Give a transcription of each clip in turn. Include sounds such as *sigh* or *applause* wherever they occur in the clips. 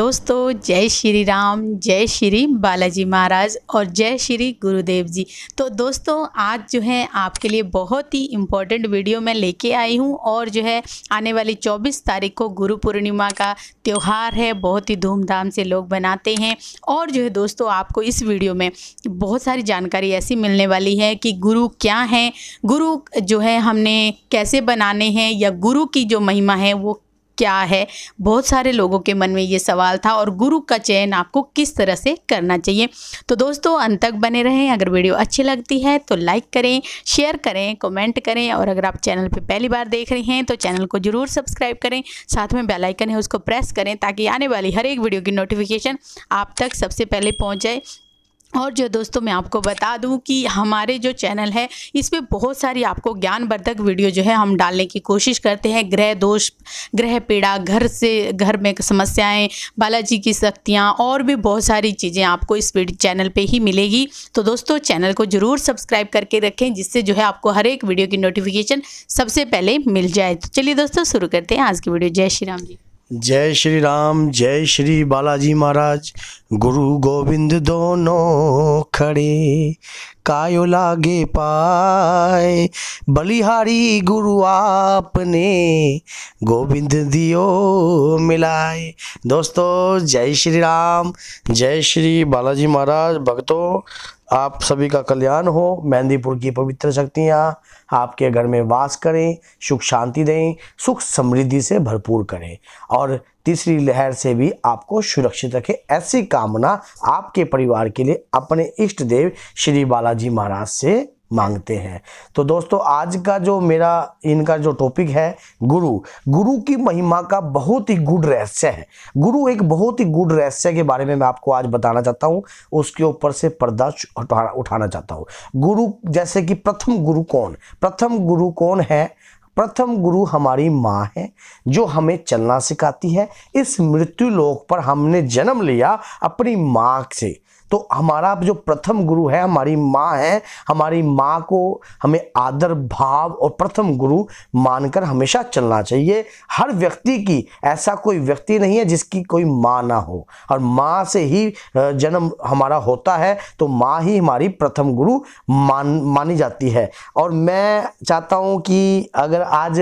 दोस्तों जय श्री राम जय श्री बालाजी महाराज और जय श्री गुरुदेव जी तो दोस्तों आज जो है आपके लिए बहुत ही इम्पोर्टेंट वीडियो मैं लेके आई हूँ और जो है आने वाली 24 तारीख को गुरु पूर्णिमा का त्यौहार है बहुत ही धूमधाम से लोग बनाते हैं और जो है दोस्तों आपको इस वीडियो में बहुत सारी जानकारी ऐसी मिलने वाली है कि गुरु क्या हैं गुरु जो है हमने कैसे बनाने हैं या गुरु की जो महिमा है वो क्या है बहुत सारे लोगों के मन में ये सवाल था और गुरु का चयन आपको किस तरह से करना चाहिए तो दोस्तों अंत तक बने रहें अगर वीडियो अच्छी लगती है तो लाइक करें शेयर करें कमेंट करें और अगर आप चैनल पर पहली बार देख रहे हैं तो चैनल को ज़रूर सब्सक्राइब करें साथ में बेलाइकन है उसको प्रेस करें ताकि आने वाली हर एक वीडियो की नोटिफिकेशन आप तक सबसे पहले पहुँच जाए और जो दोस्तों मैं आपको बता दूं कि हमारे जो चैनल है इस पर बहुत सारी आपको ज्ञानवर्धक वीडियो जो है हम डालने की कोशिश करते हैं ग्रह दोष ग्रह पीड़ा घर से घर में समस्याएं बालाजी की शक्तियां और भी बहुत सारी चीज़ें आपको इस चैनल पे ही मिलेगी तो दोस्तों चैनल को ज़रूर सब्सक्राइब करके रखें जिससे जो है आपको हर एक वीडियो की नोटिफिकेशन सबसे पहले मिल जाए तो चलिए दोस्तों शुरू करते हैं आज की वीडियो जय श्री राम जी जय श्री राम जय श्री बालाजी महाराज गुरु गोविंद दोनों खड़े कायो लागे पाए बलिहारी गुरु आपने गोविंद दियो मिलाए दोस्तों जय श्री राम जय श्री बालाजी महाराज भक्तों आप सभी का कल्याण हो मेहंदीपुर की पवित्र शक्तियाँ आपके घर में वास करें सुख शांति दें सुख समृद्धि से भरपूर करें और तीसरी लहर से भी आपको सुरक्षित रखें ऐसी कामना आपके परिवार के लिए अपने इष्ट देव श्री बालाजी महाराज से मांगते हैं तो दोस्तों आज का जो मेरा इनका जो टॉपिक है गुरु गुरु की महिमा का बहुत ही गुड रहस्य है गुरु एक बहुत ही गुड रहस्य के बारे में मैं आपको आज बताना चाहता हूँ उसके ऊपर से पर्दा उठाना उठाना चाहता हूँ गुरु जैसे कि प्रथम गुरु कौन प्रथम गुरु कौन है प्रथम गुरु हमारी माँ है जो हमें चलना सिखाती है इस मृत्यु लोक पर हमने जन्म लिया अपनी माँ से तो हमारा जो प्रथम गुरु है हमारी माँ है हमारी माँ को हमें आदर भाव और प्रथम गुरु मानकर हमेशा चलना चाहिए हर व्यक्ति की ऐसा कोई व्यक्ति नहीं है जिसकी कोई माँ ना हो और माँ से ही जन्म हमारा होता है तो माँ ही हमारी प्रथम गुरु मान मानी जाती है और मैं चाहता हूँ कि अगर आज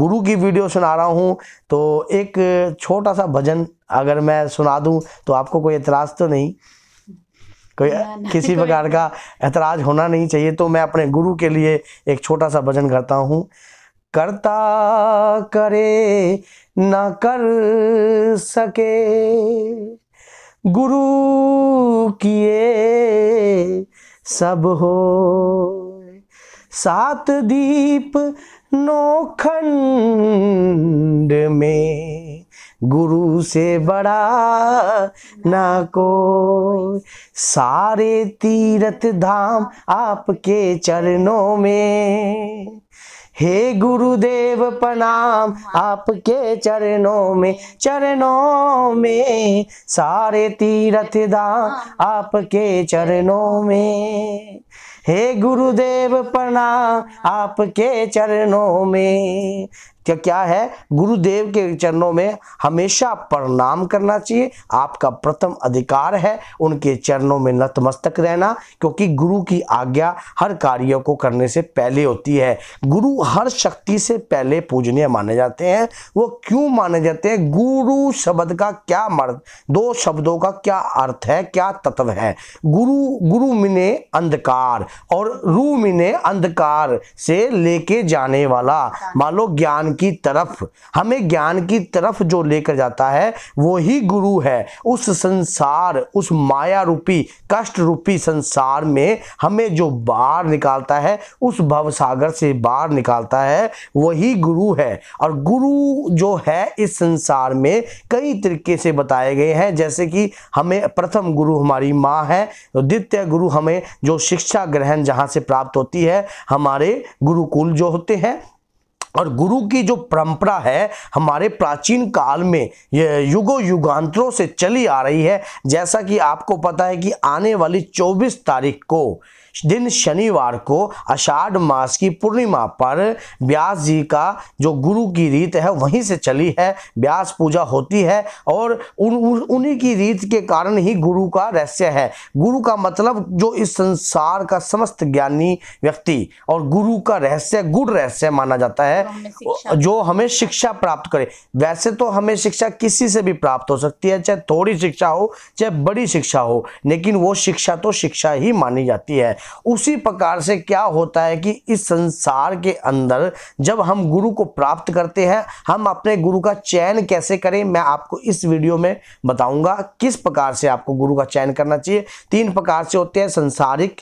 गुरु की वीडियो सुना रहा हूँ तो एक छोटा सा भजन अगर मैं सुना दूँ तो आपको कोई एतराज़ तो नहीं कोई किसी प्रकार का एतराज होना नहीं चाहिए तो मैं अपने गुरु के लिए एक छोटा सा भजन करता हूँ करता करे ना कर सके गुरु किए सब हो सात दीप नोखंड में गुरु से बड़ा ना को सारे तीर्थ धाम आपके चरणों में हे गुरुदेव प्रणाम आपके चरणों में चरणों में सारे तीर्थ धाम आपके चरणों में हे गुरुदेव प्रणाम आपके चरणों में क्या क्या है गुरुदेव के चरणों में हमेशा प्रणाम करना चाहिए आपका प्रथम अधिकार है उनके चरणों में नतमस्तक रहना क्योंकि गुरु की आज्ञा हर कार्य को करने से पहले होती है गुरु हर शक्ति से पहले पूजनीय माने जाते हैं वो क्यों माने जाते हैं गुरु शब्द का क्या मर्द दो शब्दों का क्या अर्थ है क्या तत्व है गुरु गुरु मिने अंधकार और रू मिने अंधकार से लेके जाने वाला मान लो ज्ञान की तरफ हमें ज्ञान की तरफ जो लेकर जाता है वो ही गुरु है उस संसार उस माया रूपी कष्ट रूपी संसार में हमें जो बाहर निकालता है उस भव सागर से बाहर निकालता है वही गुरु है और गुरु जो है इस संसार में कई तरीके से बताए गए हैं जैसे कि हमें प्रथम गुरु हमारी माँ है तो द्वितीय गुरु हमें जो शिक्षा ग्रहण जहाँ से प्राप्त होती है हमारे गुरुकुल जो होते हैं और गुरु की जो परंपरा है हमारे प्राचीन काल में युगो युगांतरों से चली आ रही है जैसा कि आपको पता है कि आने वाली 24 तारीख को दिन शनिवार को आषाढ़ मास की पूर्णिमा पर ब्यास जी का जो गुरु की रीत है वहीं से चली है ब्यास पूजा होती है और उन उन्हीं की रीत के कारण ही गुरु का रहस्य है गुरु का मतलब जो इस संसार का समस्त ज्ञानी व्यक्ति और गुरु का रहस्य गुड़ रहस्य माना जाता है जो हमें शिक्षा प्राप्त करे वैसे तो हमें शिक्षा किसी से भी प्राप्त हो सकती है चाहे थोड़ी शिक्षा हो चाहे बड़ी शिक्षा हो लेकिन वो शिक्षा तो शिक्षा ही मानी जाती है उसी प्रकार से क्या होता है कि इस संसार के अंदर जब हम गुरु को प्राप्त करते हैं हम अपने गुरु का चयन कैसे करें मैं आपको इस वीडियो में बताऊंगा किस प्रकार से आपको गुरु का चयन करना चाहिए तीन प्रकार से होते हैं संसारिक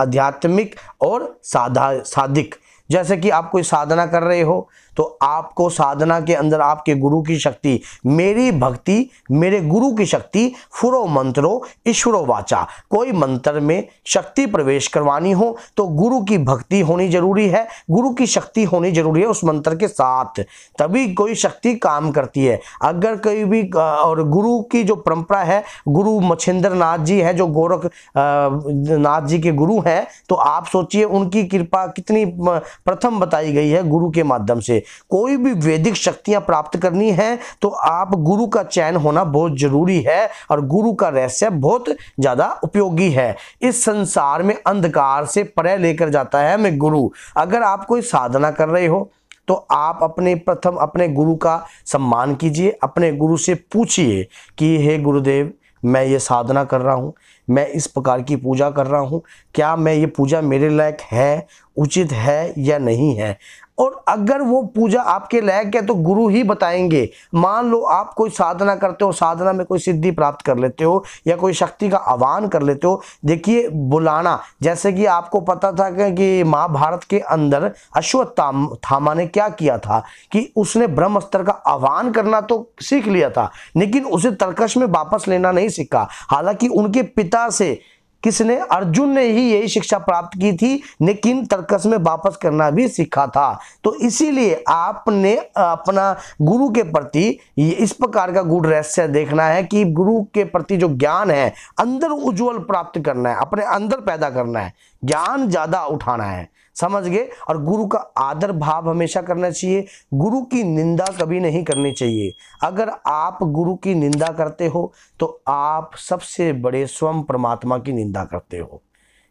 आध्यात्मिक और साधा साधिक जैसे कि आप कोई साधना कर रहे हो तो आपको साधना के अंदर आपके गुरु की शक्ति मेरी भक्ति मेरे गुरु की शक्ति फुरो मंत्रो ईश्वरो वाचा कोई मंत्र में शक्ति प्रवेश करवानी हो तो गुरु की भक्ति होनी जरूरी है गुरु की शक्ति होनी जरूरी है उस मंत्र के साथ तभी कोई शक्ति काम करती है अगर कोई भी और गुरु की जो परंपरा है गुरु मच्छिंद्र नाथ जी हैं जो गोरख नाथ जी के गुरु हैं तो आप सोचिए उनकी कृपा कितनी प्रथम बताई गई है गुरु के माध्यम से कोई भी वैदिक शक्तियां प्राप्त करनी है तो आप गुरु का चयन होना बहुत जरूरी है और गुरु का रहस्य बहुत ज़्यादा उपयोगी है इस संसार में अंधकार से परे लेकर जाता है मैं गुरु अगर आप कोई साधना कर रहे हो तो आप अपने प्रथम अपने गुरु का सम्मान कीजिए अपने गुरु से पूछिए कि हे गुरुदेव मैं ये साधना कर रहा हूँ मैं इस प्रकार की पूजा कर रहा हूँ क्या मैं ये पूजा मेरे लायक है उचित है या नहीं है और अगर वो पूजा आपके लायक है तो गुरु ही बताएंगे मान लो आप कोई साधना करते हो साधना में कोई सिद्धि प्राप्त कर लेते हो या कोई शक्ति का आह्वान कर लेते हो देखिए बुलाना जैसे कि आपको पता था कि महाभारत के अंदर अश्वत्थामा ने क्या किया था कि उसने ब्रह्मस्त्र का आह्वान करना तो सीख लिया था लेकिन उसे तर्कश में वापस लेना नहीं सीखा हालांकि उनके पिता से किसने अर्जुन ने ही यही शिक्षा प्राप्त की थी लेकिन तर्कस में वापस करना भी सीखा था तो इसीलिए आपने अपना गुरु के प्रति इस प्रकार का गुड रहस्य देखना है कि गुरु के प्रति जो ज्ञान है अंदर उज्जवल प्राप्त करना है अपने अंदर पैदा करना है ज्ञान ज़्यादा उठाना है समझ गए और गुरु का आदर भाव हमेशा करना चाहिए गुरु की निंदा कभी नहीं करनी चाहिए अगर आप गुरु की निंदा करते हो तो आप सबसे बड़े स्वयं परमात्मा की निंदा करते हो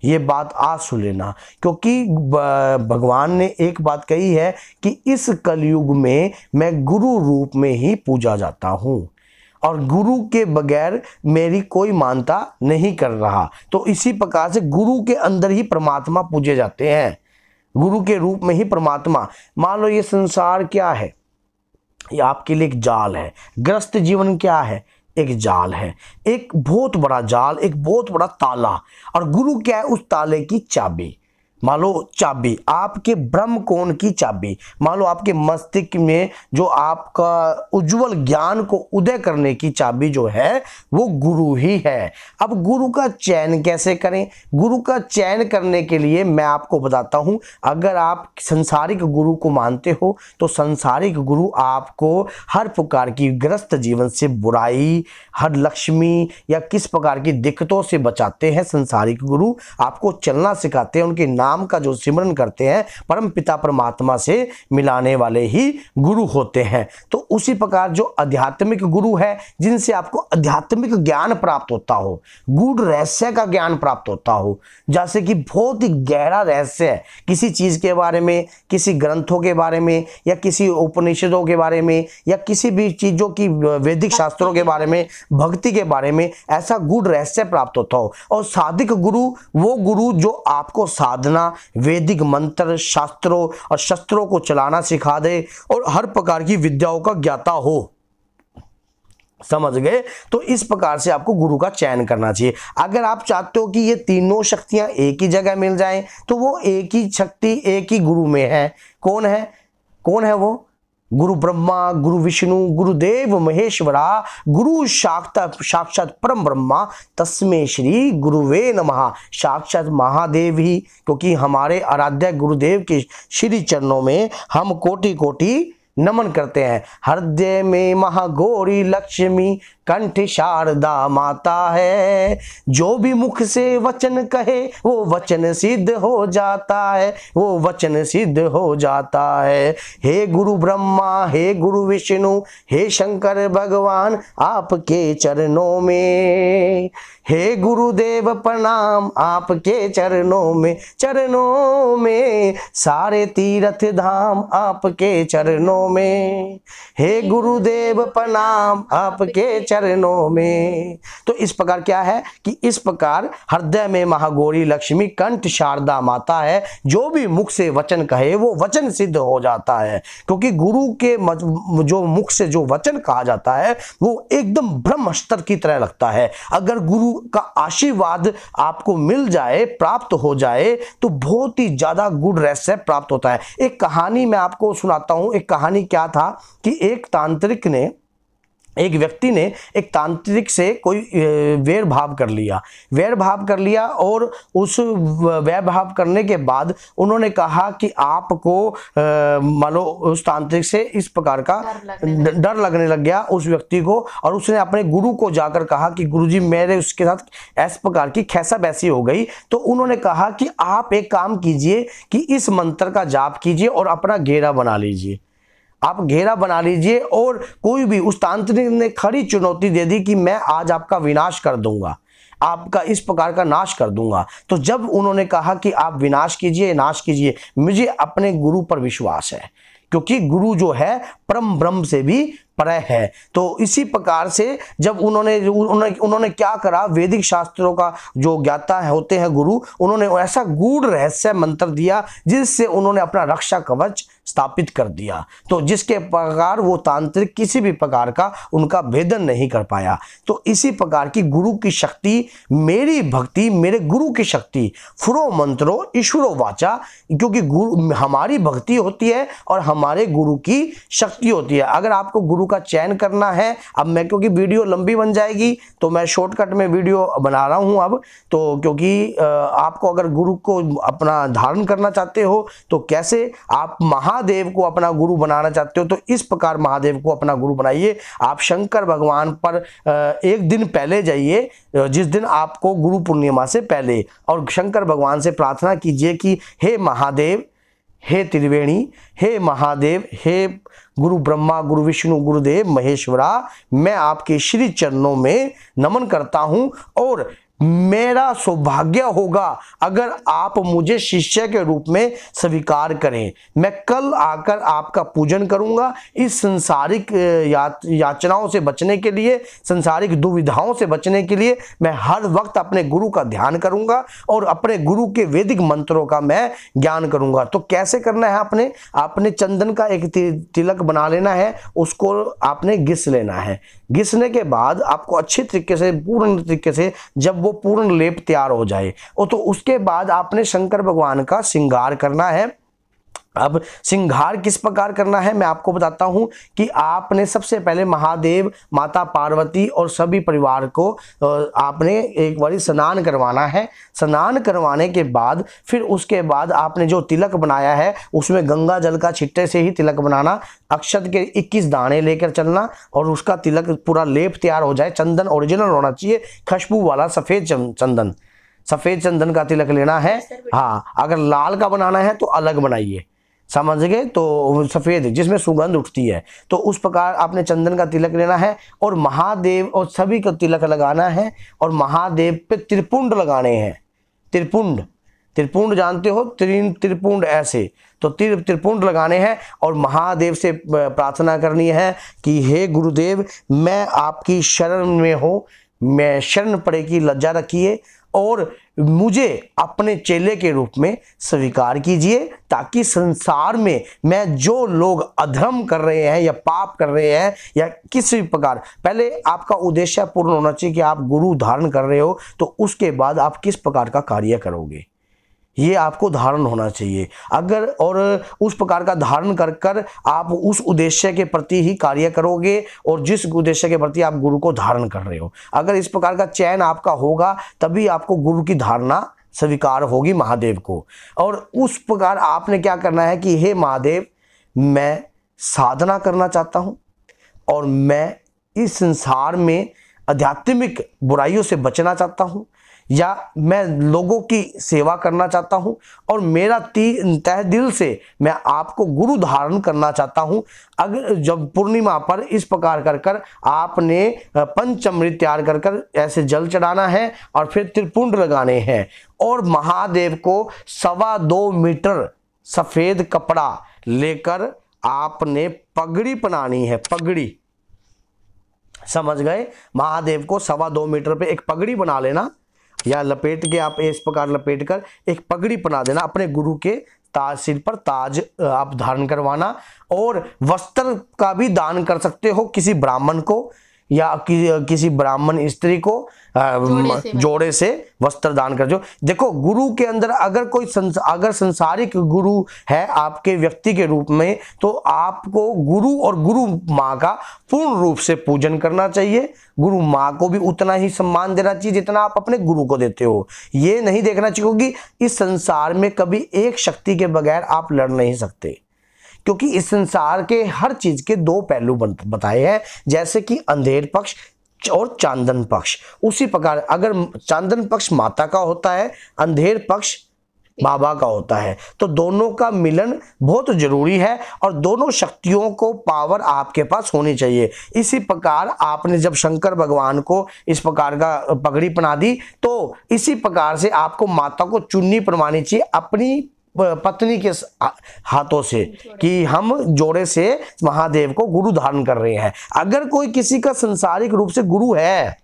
ये बात आज सुन लेना क्योंकि भगवान ने एक बात कही है कि इस कलयुग में मैं गुरु रूप में ही पूजा जाता हूँ और गुरु के बगैर मेरी कोई मानता नहीं कर रहा तो इसी प्रकार से गुरु के अंदर ही परमात्मा पूजे जाते हैं गुरु के रूप में ही परमात्मा मान लो ये संसार क्या है ये आपके लिए एक जाल है ग्रस्त जीवन क्या है एक जाल है एक बहुत बड़ा जाल एक बहुत बड़ा ताला और गुरु क्या है उस ताले की चाबी मान लो चाबी आपके ब्रह्म कोण की चाबी मान लो आपके मस्तिष्क में जो आपका उज्जवल ज्ञान को उदय करने की चाबी जो है वो गुरु ही है अब गुरु का चयन कैसे करें गुरु का चयन करने के लिए मैं आपको बताता हूं अगर आप संसारिक गुरु को मानते हो तो संसारिक गुरु आपको हर प्रकार की ग्रस्त जीवन से बुराई हर लक्ष्मी या किस प्रकार की दिक्कतों से बचाते हैं संसारिक गुरु आपको चलना सिखाते हैं उनके नाम नाम का जो सिमरन करते हैं परम पिता परमात्मा से मिलाने वाले ही गुरु होते हैं तो उसी प्रकार जो आध्यात्मिक गुरु है जिनसे आपको आध्यात्मिक ज्ञान प्राप्त होता हो गुड रहस्य का ज्ञान प्राप्त होता हो जैसे कि बहुत ही गहरा रहस्य किसी चीज़ के बारे में किसी ग्रंथों के बारे में या किसी उपनिषदों के बारे में या किसी भी चीज़ों की वैदिक शास्त्रों के बारे में भक्ति के बारे में ऐसा गुड़ रहस्य प्राप्त होता हो और साधिक गुरु वो गुरु जो आपको साधना पढ़ना वैदिक मंत्र शास्त्रों और शस्त्रों को चलाना सिखा दे और हर प्रकार की विद्याओं का ज्ञाता हो समझ गए तो इस प्रकार से आपको गुरु का चयन करना चाहिए अगर आप चाहते हो कि ये तीनों शक्तियां एक ही जगह मिल जाएं तो वो एक ही शक्ति एक ही गुरु में है कौन है कौन है वो गुरु ब्रह्मा गुरु विष्णु गुरुदेव महेश्वरा गुरु साक्षात साक्षात परम ब्रह्मा तस्मे श्री गुरुवे नमः साक्षात महादेव ही क्योंकि हमारे आराध्य गुरुदेव के श्री चरणों में हम कोटि कोटि नमन करते हैं हृदय में महागौरी लक्ष्मी कंठ शारदा माता है जो भी मुख से वचन कहे वो वचन सिद्ध हो जाता है वो वचन सिद्ध हो जाता है हे गुरु ब्रह्मा हे गुरु विष्णु हे शंकर भगवान आपके चरणों में हे गुरुदेव प्रणाम आपके चरणों में चरणों में सारे तीर्थ धाम आपके चरणों चरणों में हे गुरुदेव प्रणाम आपके चरणों में तो इस प्रकार क्या है कि इस प्रकार हृदय में महागौरी लक्ष्मी कंठ शारदा माता है जो भी मुख से वचन कहे वो वचन सिद्ध हो जाता है क्योंकि गुरु के जो मुख से जो वचन कहा जाता है वो एकदम ब्रह्मस्तर की तरह लगता है अगर गुरु का आशीर्वाद आपको मिल जाए प्राप्त हो जाए तो बहुत ही ज्यादा गुड रेस्ट प्राप्त होता है एक कहानी मैं आपको सुनाता हूं एक कहानी कहानी क्या था कि एक तांत्रिक ने एक व्यक्ति ने एक तांत्रिक से कोई वैर भाव कर लिया वैर भाव कर लिया और उस वैर भाव करने के बाद उन्होंने कहा कि आपको मानो उस तांत्रिक से इस प्रकार का डर लगने, लगने लग गया उस व्यक्ति को और उसने अपने गुरु को जाकर कहा कि गुरुजी मेरे उसके साथ ऐसे प्रकार की खैसा बैसी हो गई तो उन्होंने कहा कि आप एक काम कीजिए कि इस मंत्र का जाप कीजिए और अपना घेरा बना लीजिए आप घेरा बना लीजिए और कोई भी उस तांत्रिक ने खड़ी चुनौती दे दी कि मैं आज आपका विनाश कर दूंगा आपका इस प्रकार का नाश कर दूंगा तो जब उन्होंने कहा कि आप विनाश कीजिए नाश कीजिए मुझे अपने गुरु पर विश्वास है क्योंकि गुरु जो है परम ब्रह्म से भी प्रय है तो इसी प्रकार से जब उन्होंने उन्होंने क्या करा वैदिक शास्त्रों का जो ज्ञाता है होते हैं गुरु उन्होंने ऐसा गूढ़ रहस्य मंत्र दिया जिससे उन्होंने अपना रक्षा कवच स्थापित कर दिया तो जिसके प्रकार वो तांत्रिक किसी भी प्रकार का उनका भेदन नहीं कर पाया तो इसी प्रकार की गुरु की शक्ति मेरी भक्ति मेरे गुरु की शक्ति फुरो मंत्रो ईश्वरो वाचा क्योंकि गुरु हमारी भक्ति होती है और हमारे गुरु की शक्ति होती है अगर आपको गुरु गुरु का चयन करना है अब मैं क्योंकि वीडियो लंबी बन जाएगी तो मैं शॉर्टकट में वीडियो बना रहा हूँ अब तो क्योंकि आपको अगर गुरु को अपना धारण करना चाहते हो तो कैसे आप महादेव को अपना गुरु बनाना चाहते हो तो इस प्रकार महादेव को अपना गुरु बनाइए आप शंकर भगवान पर एक दिन पहले जाइए जिस दिन आपको गुरु पूर्णिमा से पहले और शंकर भगवान से प्रार्थना कीजिए कि हे महादेव हे त्रिवेणी हे महादेव हे गुरु ब्रह्मा गुरु विष्णु गुरुदेव महेश्वरा मैं आपके श्री चरणों में नमन करता हूँ और मेरा सौभाग्य होगा अगर आप मुझे शिष्य के रूप में स्वीकार करें मैं कल आकर आपका पूजन करूंगा इस संसारिक याचनाओं से बचने के लिए संसारिक दुविधाओं से बचने के लिए मैं हर वक्त अपने गुरु का ध्यान करूंगा और अपने गुरु के वैदिक मंत्रों का मैं ज्ञान करूंगा तो कैसे करना है आपने आपने चंदन का एक तिलक बना लेना है उसको आपने घिस लेना है घिसने के बाद आपको अच्छे तरीके से पूर्ण तरीके से जब वो पूर्ण लेप तैयार हो जाए और तो उसके बाद आपने शंकर भगवान का श्रृंगार करना है अब सिंगार किस प्रकार करना है मैं आपको बताता हूं कि आपने सबसे पहले महादेव माता पार्वती और सभी परिवार को आपने एक बार स्नान करवाना है स्नान करवाने के बाद फिर उसके बाद आपने जो तिलक बनाया है उसमें गंगा जल का छिट्टे से ही तिलक बनाना अक्षत के 21 दाने लेकर चलना और उसका तिलक पूरा लेप तैयार हो जाए चंदन ओरिजिनल होना चाहिए खुशबू वाला सफ़ेद चंदन सफ़ेद चंदन का तिलक लेना है हाँ अगर लाल का बनाना है तो अलग बनाइए समझ गए तो सफ़ेद जिसमें सुगंध उठती है तो उस प्रकार आपने चंदन का तिलक लेना है और महादेव और सभी का तिलक लगाना है और महादेव पे त्रिपुंड लगाने हैं त्रिपुंड त्रिपुंड जानते हो त्रिन त्रिपुंड ऐसे तो तिर त्रिपुंड लगाने हैं और महादेव से प्रार्थना करनी है कि हे गुरुदेव मैं आपकी शरण में हो मैं शरण पड़े की लज्जा रखिए और मुझे अपने चेले के रूप में स्वीकार कीजिए ताकि संसार में मैं जो लोग अधर्म कर रहे हैं या पाप कर रहे हैं या किसी भी प्रकार पहले आपका उद्देश्य पूर्ण होना चाहिए कि आप गुरु धारण कर रहे हो तो उसके बाद आप किस प्रकार का कार्य करोगे ये आपको धारण होना चाहिए अगर और उस प्रकार का धारण कर कर आप उस उद्देश्य के प्रति ही कार्य करोगे और जिस उद्देश्य के प्रति आप गुरु को धारण कर रहे हो अगर इस प्रकार का चयन आपका होगा तभी आपको गुरु की धारणा स्वीकार होगी महादेव को और उस प्रकार आपने क्या करना है कि हे महादेव मैं साधना करना चाहता हूँ और मैं इस संसार में आध्यात्मिक बुराइयों से बचना चाहता हूँ या मैं लोगों की सेवा करना चाहता हूं और मेरा ती तह दिल से मैं आपको गुरु धारण करना चाहता हूं अगर जब पूर्णिमा पर इस प्रकार कर कर आपने पंचमृत तैयार कर कर ऐसे जल चढ़ाना है और फिर त्रिपुंड लगाने हैं और महादेव को सवा दो मीटर सफ़ेद कपड़ा लेकर आपने पगड़ी बनानी है पगड़ी समझ गए महादेव को सवा दो मीटर पे एक पगड़ी बना लेना या लपेट के आप इस प्रकार लपेट कर एक पगड़ी बना देना अपने गुरु के ताज सिर पर ताज आप धारण करवाना और वस्त्र का भी दान कर सकते हो किसी ब्राह्मण को या कि, किसी ब्राह्मण स्त्री को आ, जोड़े से, मतलब। जोड़े से वस्त्र दान कर जो देखो गुरु के अंदर अगर कोई संस, अगर संसारिक गुरु है आपके व्यक्ति के रूप में तो आपको गुरु और गुरु माँ का पूर्ण रूप से पूजन करना चाहिए गुरु माँ को भी उतना ही सम्मान देना चाहिए जितना आप अपने गुरु को देते हो ये नहीं देखना चाहिए कि इस संसार में कभी एक शक्ति के बगैर आप लड़ नहीं सकते क्योंकि इस संसार के हर चीज के दो पहलू बताए हैं जैसे कि अंधेर पक्ष और चांदन पक्ष उसी प्रकार अगर चांदन पक्ष माता का होता है अंधेर पक्ष बाबा का होता है तो दोनों का मिलन बहुत जरूरी है और दोनों शक्तियों को पावर आपके पास होनी चाहिए इसी प्रकार आपने जब शंकर भगवान को इस प्रकार का पगड़ी पहना दी तो इसी प्रकार से आपको माता को चुन्नी पहनवानी चाहिए अपनी पत्नी के हाथों से कि हम जोड़े से महादेव को गुरु धारण कर रहे हैं अगर कोई किसी का संसारिक रूप से गुरु है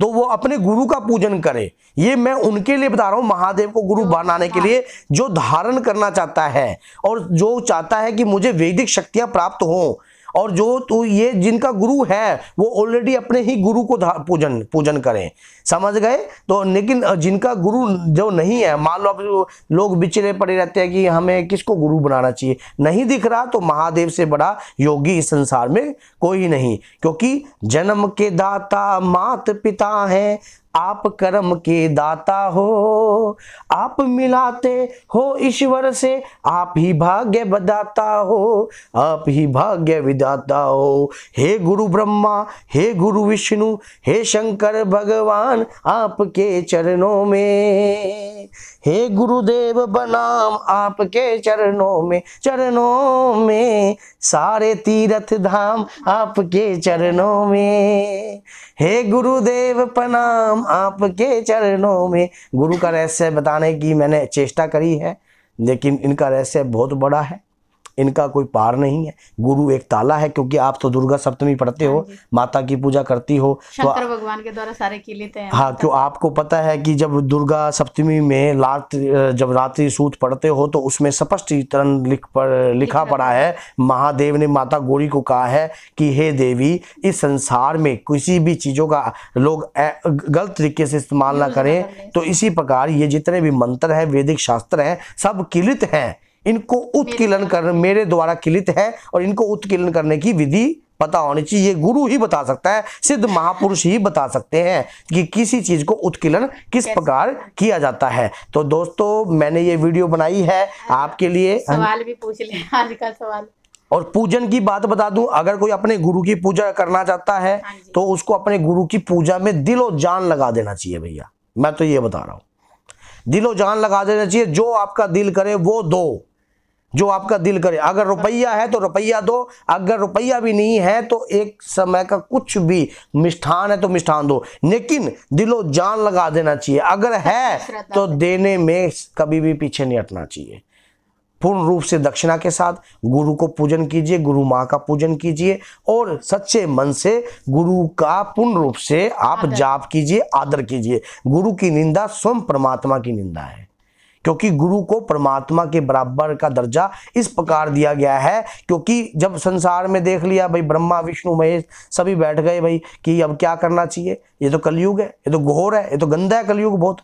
तो वो अपने गुरु का पूजन करे ये मैं उनके लिए बता रहा हूँ महादेव को गुरु बनाने के लिए जो धारण करना चाहता है और जो चाहता है कि मुझे वैदिक शक्तियां प्राप्त हों और जो तो ये जिनका गुरु है वो ऑलरेडी अपने ही गुरु को पूजन पूजन करें समझ गए तो लेकिन जिनका गुरु जो नहीं है मान लो आप लोग बिचरे पड़े रहते हैं कि हमें किसको गुरु बनाना चाहिए नहीं दिख रहा तो महादेव से बड़ा योगी इस संसार में कोई नहीं क्योंकि जन्म के दाता मात पिता हैं आप कर्म के दाता हो आप मिलाते हो ईश्वर से आप ही भाग्य बदाता हो आप ही भाग्य विदाता हो हे गुरु ब्रह्मा हे गुरु विष्णु हे शंकर भगवान आपके चरणों में हे गुरुदेव बनाम आपके चरणों में चरणों में सारे तीर्थ धाम आपके चरणों में हे गुरुदेव प्रणाम आपके चरणों में गुरु का रहस्य बताने की मैंने चेष्टा करी है लेकिन इनका रहस्य बहुत बड़ा है इनका कोई पार नहीं है गुरु एक ताला है क्योंकि आप तो दुर्गा सप्तमी पढ़ते हाँ हो माता की पूजा करती हो तो शंकर तो भगवान के द्वारा सारे लेते हैं हाँ क्यों आपको पता है कि जब दुर्गा सप्तमी में लात जब रात्रि सूत पढ़ते हो तो उसमें स्पष्ट लिख पर लिखा पड़ा है महादेव ने माता गौरी को कहा है कि हे देवी इस संसार में किसी भी चीज़ों का लोग गलत तरीके से इस्तेमाल ना करें तो इसी प्रकार ये जितने भी मंत्र हैं वैदिक शास्त्र हैं सब किलित हैं इनको उत्कीलन कर मेरे द्वारा किलित है और इनको उत्कीलन करने की विधि पता होनी चाहिए गुरु ही बता सकता है सिद्ध महापुरुष ही बता सकते हैं कि किसी चीज को उत्कीलन किस प्रकार किया जाता है तो दोस्तों मैंने ये वीडियो बनाई है हाँ। आपके लिए हाँ। सवाल भी पूछ ले आज का सवाल और पूजन की बात बता दूं अगर कोई अपने गुरु की पूजा करना चाहता है हाँ तो उसको अपने गुरु की पूजा में दिलो जान लगा देना चाहिए भैया मैं तो ये बता रहा हूँ दिलो जान लगा देना चाहिए जो आपका दिल करे वो दो जो आपका दिल करे अगर रुपया है तो रुपया दो अगर रुपया भी नहीं है तो एक समय का कुछ भी मिष्ठान है तो मिष्ठान दो लेकिन दिलो जान लगा देना चाहिए अगर अच्छा, है तो देने में कभी भी पीछे नहीं हटना चाहिए पूर्ण रूप से दक्षिणा के साथ गुरु को पूजन कीजिए गुरु माँ का पूजन कीजिए और सच्चे मन से गुरु का पूर्ण रूप से आप जाप कीजिए आदर कीजिए गुरु की निंदा स्वयं परमात्मा की निंदा है क्योंकि गुरु को परमात्मा के बराबर का दर्जा इस प्रकार दिया गया है क्योंकि जब संसार में देख लिया भाई ब्रह्मा विष्णु महेश सभी बैठ गए भाई कि अब क्या करना चाहिए ये तो कलयुग है ये तो घोर है ये तो गंदा है कलयुग बहुत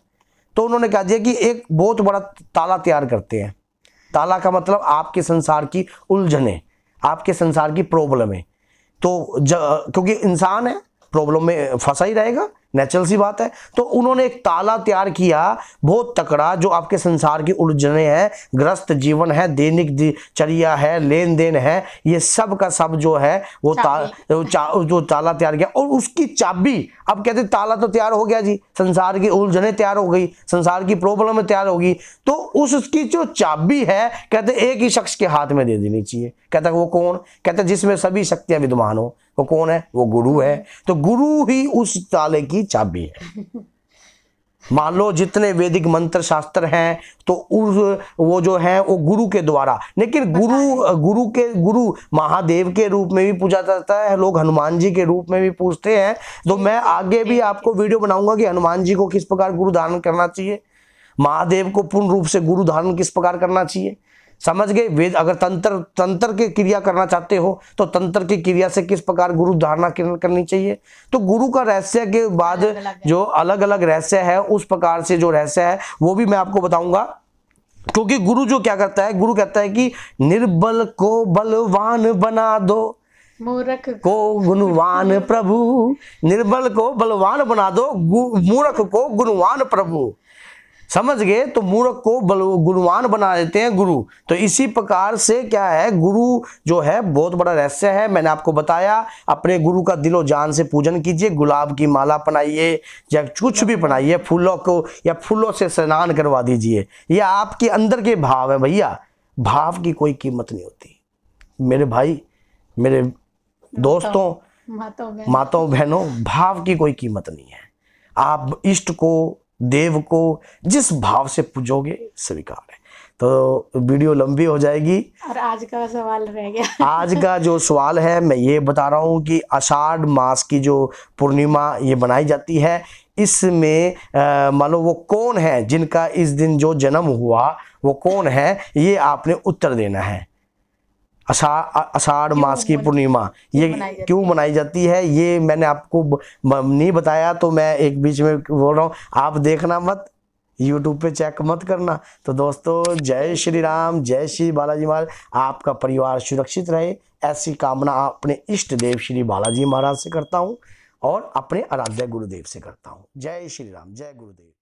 तो उन्होंने कहा दिया कि एक बहुत बड़ा ताला तैयार करते हैं ताला का मतलब आपके संसार की उलझने आपके संसार की प्रॉब्लम है तो क्योंकि इंसान है प्रॉब्लम में फंसा ही रहेगा नेचुरल सी बात है तो उन्होंने एक ताला तैयार किया बहुत तकड़ा जो आपके संसार की उलझने हैं ग्रस्त जीवन है दैनिक चर्या है लेन देन है ये सब का सब जो है वो ताला जो ताला तैयार किया और उसकी चाबी अब कहते ताला तो तैयार हो गया जी संसार की उलझने तैयार हो गई संसार की प्रॉब्लम तैयार होगी तो उसकी जो चाबी है कहते एक ही शख्स के हाथ में दे देनी चाहिए कहता वो कौन कहता जिसमें सभी शक्तियां विद्वान हो वो कौन है वो गुरु है हाँ। तो गुरु ही उस ताले की चाबी है *laughs* मान लो जितने वैदिक मंत्र शास्त्र हैं तो उस वो जो है वो गुरु के द्वारा लेकिन गुरु गुरु के गुरु महादेव के रूप में भी पूजा जाता है लोग हनुमान जी के रूप में भी पूछते हैं तो मैं आगे भी आपको वीडियो बनाऊंगा कि हनुमान जी को किस प्रकार गुरु धारण करना चाहिए महादेव को पूर्ण रूप से गुरु धारण किस प्रकार करना चाहिए समझ गए वेद अगर तंत्र तंत्र की क्रिया करना चाहते हो तो तंत्र की क्रिया से किस प्रकार गुरु धारणा करनी चाहिए तो गुरु का रहस्य के बाद अलग अलग जो अलग अलग रहस्य है उस प्रकार से जो रहस्य है वो भी मैं आपको बताऊंगा क्योंकि गुरु जो क्या करता है गुरु कहता है कि निर्बल को बलवान बना दो मूर्ख को गुणवान प्रभु निर्बल को बलवान बना दो मूर्ख को गुणवान प्रभु समझ गए तो मूर्ख को गुणवान बना देते हैं गुरु तो इसी प्रकार से क्या है गुरु जो है बहुत बड़ा रहस्य है मैंने आपको बताया अपने गुरु का दिलो जान से पूजन कीजिए गुलाब की माला बनाइए या कुछ भी बनाइए फूलों को या फूलों से स्नान करवा दीजिए यह आपके अंदर के भाव है भैया भाव की कोई कीमत नहीं होती मेरे भाई मेरे दोस्तों माताओं बहनों भाव की कोई कीमत नहीं है आप इष्ट को देव को जिस भाव से पूजोगे स्वीकार है तो वीडियो लंबी हो जाएगी और आज का सवाल रह गया आज का जो सवाल है मैं ये बता रहा हूँ कि आषाढ़ मास की जो पूर्णिमा ये बनाई जाती है इसमें मान लो वो कौन है जिनका इस दिन जो जन्म हुआ वो कौन है ये आपने उत्तर देना है अषाढ़ मास की पूर्णिमा ये क्यों मनाई जाती है ये मैंने आपको नहीं बताया तो मैं एक बीच में बोल रहा हूँ आप देखना मत यूट्यूब पे चेक मत करना तो दोस्तों जय श्री राम जय श्री बालाजी महाराज आपका परिवार सुरक्षित रहे ऐसी कामना अपने इष्ट देव श्री बालाजी महाराज से करता हूँ और अपने आराध्य गुरुदेव से करता हूँ जय श्री राम जय गुरुदेव